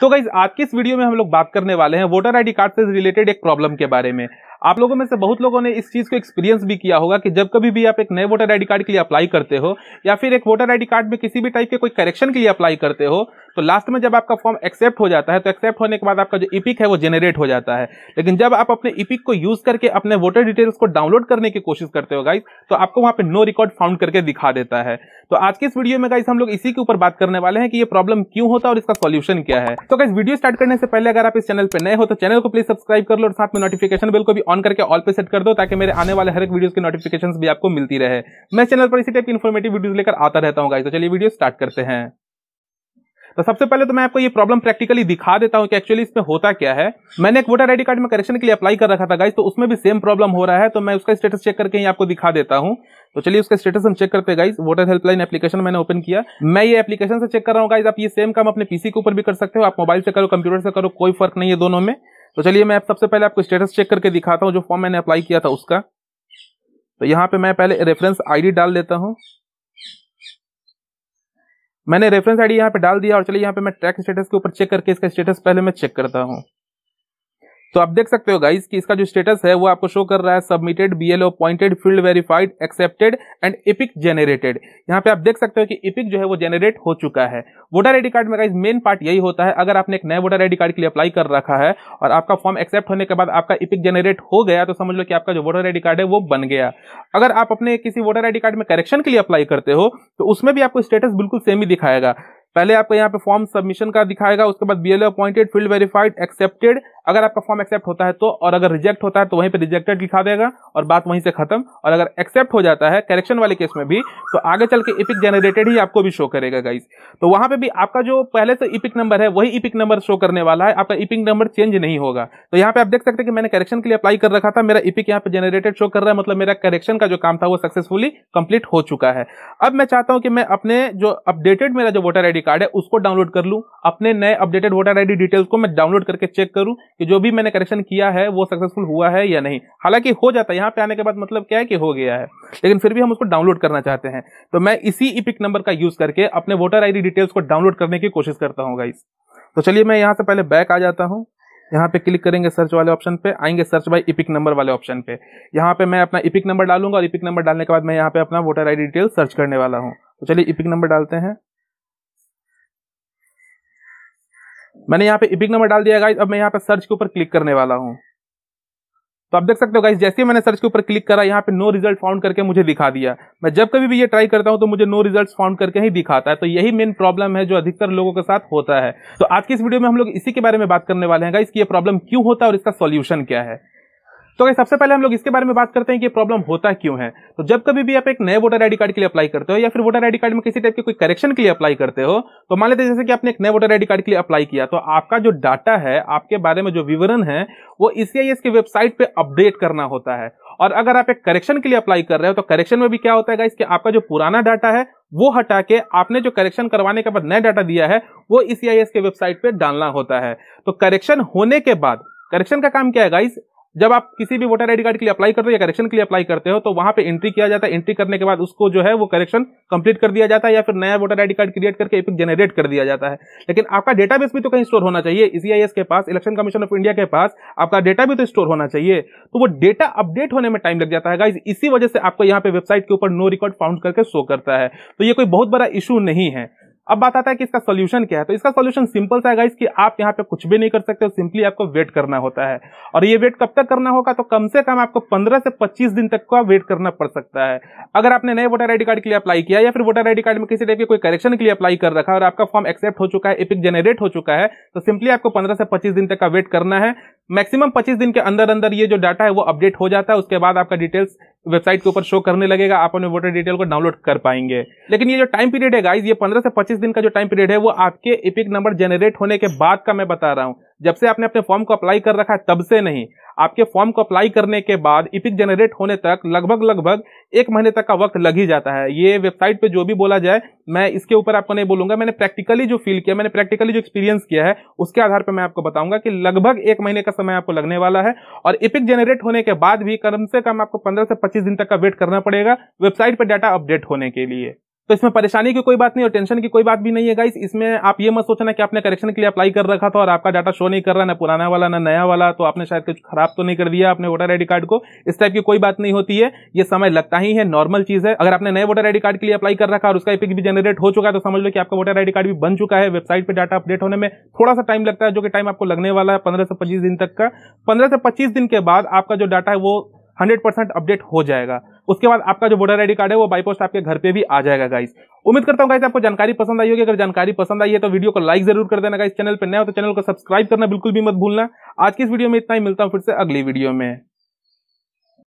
तो गाइज आज के इस वीडियो में हम लोग बात करने वाले हैं वोटर आईडी कार्ड से रिलेटेड एक प्रॉब्लम के बारे में आप लोगों में से बहुत लोगों ने इस चीज़ को एक्सपीरियंस भी किया होगा कि जब कभी भी आप एक नए वोटर आईडी कार्ड के लिए अप्लाई करते हो या फिर एक वोटर आईडी कार्ड में किसी भी टाइप के कोई करेक्शन के लिए अप्लाई करते हो तो लास्ट में जब आपका फॉर्म एक्सेप्ट हो जाता है तो एक्सेप्ट होने के बाद आपका जो इपिक है वो जनरेट हो जाता है लेकिन जब आप अपने इपिक को यूज करके अपने वोटर डिटेल्स को डाउनलोड करने की कोशिश करते हो गाइस तो आपको वहां पे नो रिकॉर्ड फाउंड करके दिखा देता है तो आज के इस वीडियो में गाइस हम लोग इसी के ऊपर बात करने वाले हैं कि ये प्रॉब्लम क्यों होता है और इसका सोल्यूशन क्या है तो गाइस वीडियो स्टार्ट करने से पहले अगर आप इस चैनल पर नए हो तो चैनल को प्लीज सब्सक्राइब कर लो और साथ में नोटिफिकेशन बिल को भी ऑन ऑन करके ऑल पे सेट कर दो ताकि मेरे आने वाले हर एक वीडियोस की नोटिफिकेशन भी आपको मिलती रहे मैं चैनल पर इसी टाइप की इन्फॉर्मेटिव वीडियोस लेकर आता रहता हूँ तो चलिए वीडियो स्टार्ट करते हैं तो सबसे पहले तो मैं आपको ये प्रॉब्लम प्रैक्टिकली दिखा देता हूँ कि एक्चुअली इसमें होता क्या है मैंने एक वोटर आईडी कार्ड में करेक्शन के लिए अप्लाई कर रखा था गाइस तो उसमें भी सेम प्रॉब्लम हो रहा है तो मैं उसका स्टेटस चेक करके ही आपको दिखा देता हूँ तो चलिए उसका स्टेटस हम चेक करते गाइज वोटर हेल्पलाइन एप्लीकेशन मैंने ओपन किया मैं ये एप्लीकेशन से चेक कर रहा हूँ गाइज आप ये सेम काम अपने पीसी के ऊपर भी कर सकते हो आप मोबाइल से करो कंप्यूटर से करो कोई फर्क नहीं है दोनों में तो चलिए मैं सबसे पहले आपको स्टेटस चेक करके दिखाता हूँ जो फॉर्म मैंने अप्लाई किया था उसका तो यहाँ पे मैं पहले रेफरेंस आईडी डाल देता हूँ मैंने रेफरेंस आईडी यहाँ पे डाल दिया और चलिए यहाँ पे मैं ट्रैक स्टेटस के ऊपर चेक करके इसका स्टेटस पहले मैं चेक करता हूँ तो आप देख सकते हो गाइस कि इसका जो स्टेटस है वो आपको शो कर रहा है submitted BLO pointed field verified accepted and EPIC generated यहाँ पे आप देख सकते हो कि इपिक जो है वो जेनरेट हो चुका है वोटर आईडी कार्ड में गाइस मेन पार्ट यही होता है अगर आपने एक नए वोटर आईडी कार्ड के लिए अप्लाई कर रखा है और आपका फॉर्म एक्सेप्ट होने के बाद आपका इपिक जनरेट हो गया तो समझ लो कि आपका जो वोटर आईडी कार्ड है वो बन गया अगर आप अपने किसी वोटर आईडी कार्ड में करेक्शन के लिए अप्लाई करते हो तो उसमें भी आपको स्टेटस बिल्कुल सेम ही दिखाएगा पहले आपको यहाँ पे फॉर्म सबमिशन का दिखाएगा उसके बाद BLO appointed field verified accepted अगर आपका फॉर्म एक्सेप्ट होता है तो और अगर रिजेक्ट होता है तो वहीं पर रिजेक्टेड लिखा देगा और बात वहीं से खत्म और अगर एक्सेप्ट हो जाता है करेक्शन वाले केस में भी तो आगे चल के इपिक जनरेटेड ही आपको भी शो करेगा गाइज तो वहां पे भी आपका जो पहले से इपिक नंबर है वही इपिक नंबर शो करने वाला है आपका इपिक नंबर चेंज नहीं होगा तो यहाँ पे आप देख सकते हैं कि मैंने करेक्शन के लिए अप्लाई कर रखा था मेरा इपिक यहाँ पे जनरेटेड शो कर रहा है मतलब मेरा करेक्शन का जो काम था वो सक्सेसफुली कंप्लीट हो चुका है अब मैं चाहता हूँ कि मैं अपने जो अपडेटेड मेरा जो वोटर आई कार्ड है उसको डाउनलोड कर लूँ अपने नए अपडेटेड वोटर आई डिटेल्स को मैं डाउनलोड करके चेक करूँ कि जो भी मैंने करेक्शन किया है वो सक्सेसफुल हुआ है या नहीं हालांकि हो जाता है यहाँ पे आने के बाद मतलब क्या है कि हो गया है लेकिन फिर भी हम उसको डाउनलोड करना चाहते हैं तो मैं इसी इपिक नंबर का यूज करके अपने वोटर आई डिटेल्स को डाउनलोड करने की कोशिश करता हूँ गाइस तो चलिए मैं यहाँ से पहले बैक आ जाता हूँ यहाँ पे क्लिक करेंगे सर्च वाले ऑप्शन पे आएंगे सर्च बाय इपिक नंबर वाले ऑप्शन पे यहाँ पे मैं अपना इपिक नंबर डालूंगा और इपिक नंबर डालने के बाद मैं यहाँ पे अपना वोटर आईडी डिटेल सर्च करने वाला हूँ तो चलिए इपिक नंबर डालते हैं मैंने यहाँ पे इपिक नंबर डाल दिया गाइज अब मैं यहाँ पे सर्च के ऊपर क्लिक करने वाला हूँ तो आप देख सकते हो गाइज जैसे ही मैंने सर्च के ऊपर क्लिक करा यहाँ पे नो रिजल्ट फाउंड करके मुझे दिखा दिया मैं जब कभी भी ये ट्राई करता हूँ तो मुझे नो रिजल्ट फाउंड करके ही दिखाता है तो यही मेन प्रॉब्लम है जो अधिकतर लोगों के साथ होता है तो आज की इस वीडियो में हम लोग इसी के बारे में बात करने वाले हैं गाइज की ये प्रॉब्लम क्यों होता है और इसका सोल्यूशन क्या है तो अगर सबसे पहले हम लोग इसके बारे में बात करते हैं कि प्रॉब्लम होता क्यों है तो जब कभी भी आप एक नए वोटर आईडी कार्ड के लिए अप्लाई करते हो या फिर वोटर आईडी कार्ड में किसी टाइप के कोई करेक्शन के लिए अप्लाई करते हो तो मान लेते हैं जैसे कि आपने एक नए वोटर आईडी कार्ड के लिए अप्लाई किया तो आपका जो डाटा है आपके बारे में जो विवरण है वो ईसीआईएस की वेबसाइट पर अपडेट करना होता है और अगर आप एक करेक्शन के लिए अप्लाई कर रहे हो तो करेक्शन में भी क्या होता है इसके आपका जो पुराना डाटा है वो हटा के आपने जो करेक्शन करवाने के बाद नया डाटा दिया है वो ई के वेबसाइट पर डालना होता है तो करेक्शन होने के बाद करेक्शन का काम क्या है गाइस जब आप किसी भी वोटर आईडी कार्ड के लिए अप्लाई करते हो या करेक्शन के लिए अप्लाई करते हो तो वहां पे एंट्री किया जाता है एंट्री करने के बाद उसको जो है वो करेक्शन कंप्लीट कर दिया जाता है या फिर नया वोटर आईडी कार्ड क्रिएट करके एपिक जनरेट कर दिया जाता है लेकिन आपका डेटा भी तो कहीं स्टोर होना चाहिए ईसीआईएस के पास इलेक्शन कमीशन ऑफ इंडिया के पास आपका डेटा भी तो स्टोर होना चाहिए तो वो डेटा अपडेट होने में टाइम लग जाता है गाइज इसी वजह से आपको यहाँ पे वेबसाइट के ऊपर नो रिकॉर्ड फाउंड करके शो करता है तो ये कोई बहुत बड़ा इशू नहीं है अब बात आता है कि इसका सोल्यूशन क्या है तो इसका सोल्यूशन सिंपल सा है कि आप यहाँ पे कुछ भी नहीं कर सकते सिंपली आपको वेट करना होता है और ये वेट कब तक करना होगा तो कम से कम आपको 15 से 25 दिन तक का वेट करना पड़ सकता है अगर आपने नए वोटर आईडी कार्ड के लिए अप्लाई किया या फिर वोटर आईडी कार्ड में किसी टाइप के कोई करेक्शन के लिए अप्लाई कर रखा है और आपका फॉर्म एक्सेप्ट हो चुका है इपिक जनरेट हो चुका है तो सिंपली आपको पंद्रह से पच्चीस दिन तक का वेट करना है मैक्सिमम पच्चीस दिन के अंदर अंदर ये जो डाटा है वो अपडेट हो जाता है उसके बाद आपका डिटेल्स वेबसाइट के ऊपर शो करने लगेगा आप अपने वोटर डिटेल को डाउनलोड कर पाएंगे लेकिन ये जो टाइम पीरियड है गाइज ये पंद्रह से पच्चीस दिन का जो टाइम पीरियड है वो आपके इपिक नंबर जनरेट होने के बाद का मैं बता रहा हूँ जब से आपने अपने फॉर्म को अप्लाई कर रखा है तब से नहीं आपके फॉर्म को अप्लाई करने के बाद इपिक जनरेट होने तक लगभग लगभग एक महीने तक का वक्त लग ही जाता है ये वेबसाइट पे जो भी बोला जाए मैं इसके ऊपर आपको नहीं बोलूंगा मैंने प्रैक्टिकली जो फील किया मैंने प्रैक्टिकली जो एक्सपीरियंस किया है उसके आधार पर मैं आपको बताऊंगा कि लगभग एक महीने का समय आपको लगने वाला है और इपिक जनरेट होने के बाद भी कम से कम आपको पंद्रह से पच्चीस दिन तक का वेट करना पड़ेगा वेबसाइट पर डाटा अपडेट होने के लिए तो इसमें परेशानी की कोई बात नहीं और टेंशन की कोई बात भी नहीं है गाइस इसमें आप ये मत सोचना कि आपने करेक्शन के लिए अप्लाई कर रखा था और आपका डाटा शो नहीं कर रहा ना पुराना वाला ना नया वाला तो आपने शायद कुछ खराब तो नहीं कर दिया अपने वोटर आईडी कार्ड को इस टाइप की कोई बात नहीं होती है ये समय लगता ही है नॉर्मल चीज है अगर आपने नए वोटर आईडी कार्ड के लिए अप्लाई कर रखा और उसका इपिक भी जनरेट हो चुका है तो समझ लो कि आपका वोटर आईडी कार्ड भी बन चुका है वेबसाइट पर डाटा अपडेट होने में थोड़ा सा टाइम लगता है जो कि टाइम आपको लगने वाला है पंद्रह से पच्चीस दिन तक का पंद्रह से पच्चीस दिन के बाद आपका जो डाटा है वो हंड्रेड परसेंट अपडेट हो जाएगा उसके बाद आपका जो वोटर आईडी कार्ड है वो बाईपोस्ट आपके घर पे भी आ जाएगा गाइस उम्मीद करता हूँ गाइस आपको जानकारी पसंद आई होगी अगर जानकारी पसंद आई है तो वीडियो को लाइक जरूर कर देना गाइस चैनल पर नया हो तो चैनल को सब्सक्राइब करना बिल्कुल भी मत भूलना आज की इस वीडियो में इतना ही मिलता हूँ फिर से अगली वीडियो में